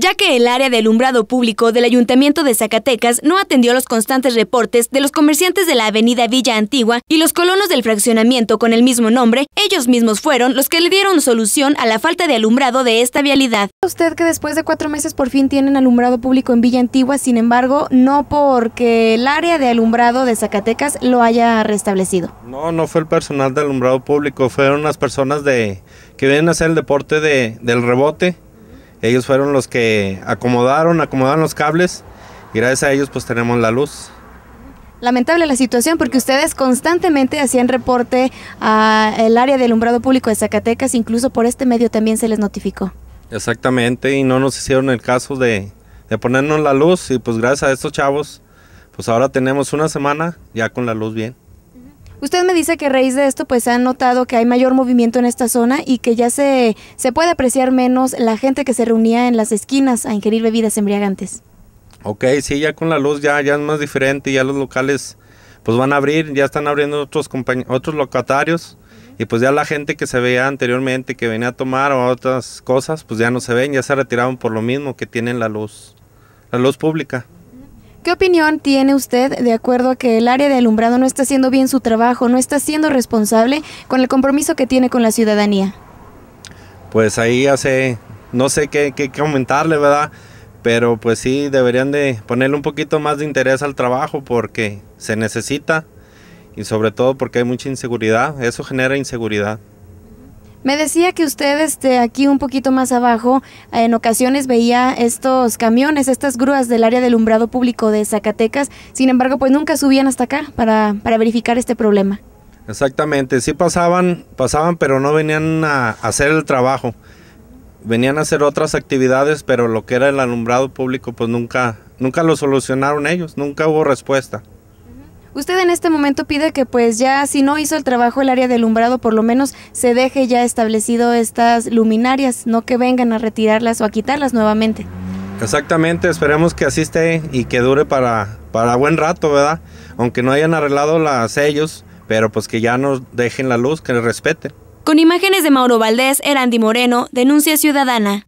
ya que el área de alumbrado público del Ayuntamiento de Zacatecas no atendió los constantes reportes de los comerciantes de la avenida Villa Antigua y los colonos del fraccionamiento con el mismo nombre, ellos mismos fueron los que le dieron solución a la falta de alumbrado de esta vialidad. Usted que después de cuatro meses por fin tienen alumbrado público en Villa Antigua, sin embargo, no porque el área de alumbrado de Zacatecas lo haya restablecido. No, no fue el personal de alumbrado público, fueron las personas de que vienen a hacer el deporte de, del rebote ellos fueron los que acomodaron, acomodaron los cables y gracias a ellos pues tenemos la luz. Lamentable la situación porque ustedes constantemente hacían reporte al área de alumbrado público de Zacatecas, incluso por este medio también se les notificó. Exactamente, y no nos hicieron el caso de, de ponernos la luz y pues gracias a estos chavos, pues ahora tenemos una semana ya con la luz bien. Usted me dice que a raíz de esto pues se ha notado que hay mayor movimiento en esta zona y que ya se, se puede apreciar menos la gente que se reunía en las esquinas a ingerir bebidas embriagantes. Ok, sí, ya con la luz ya, ya es más diferente, ya los locales pues van a abrir, ya están abriendo otros, otros locatarios y pues ya la gente que se veía anteriormente, que venía a tomar o otras cosas, pues ya no se ven, ya se retiraron por lo mismo que tienen la luz, la luz pública. ¿Qué opinión tiene usted de acuerdo a que el área de alumbrado no está haciendo bien su trabajo, no está siendo responsable con el compromiso que tiene con la ciudadanía? Pues ahí hace, no sé qué, qué comentarle, ¿verdad? Pero pues sí, deberían de ponerle un poquito más de interés al trabajo porque se necesita y sobre todo porque hay mucha inseguridad, eso genera inseguridad. Me decía que usted este, aquí un poquito más abajo en ocasiones veía estos camiones, estas grúas del área de alumbrado público de Zacatecas, sin embargo pues nunca subían hasta acá para, para verificar este problema. Exactamente, sí pasaban, pasaban pero no venían a hacer el trabajo, venían a hacer otras actividades pero lo que era el alumbrado público pues nunca, nunca lo solucionaron ellos, nunca hubo respuesta. Usted en este momento pide que pues ya si no hizo el trabajo el área de alumbrado, por lo menos se deje ya establecido estas luminarias, no que vengan a retirarlas o a quitarlas nuevamente. Exactamente, esperemos que así esté y que dure para, para buen rato, ¿verdad? Aunque no hayan arreglado las sellos, pero pues que ya nos dejen la luz, que les respete. Con imágenes de Mauro Valdés, Erandi Moreno, Denuncia Ciudadana.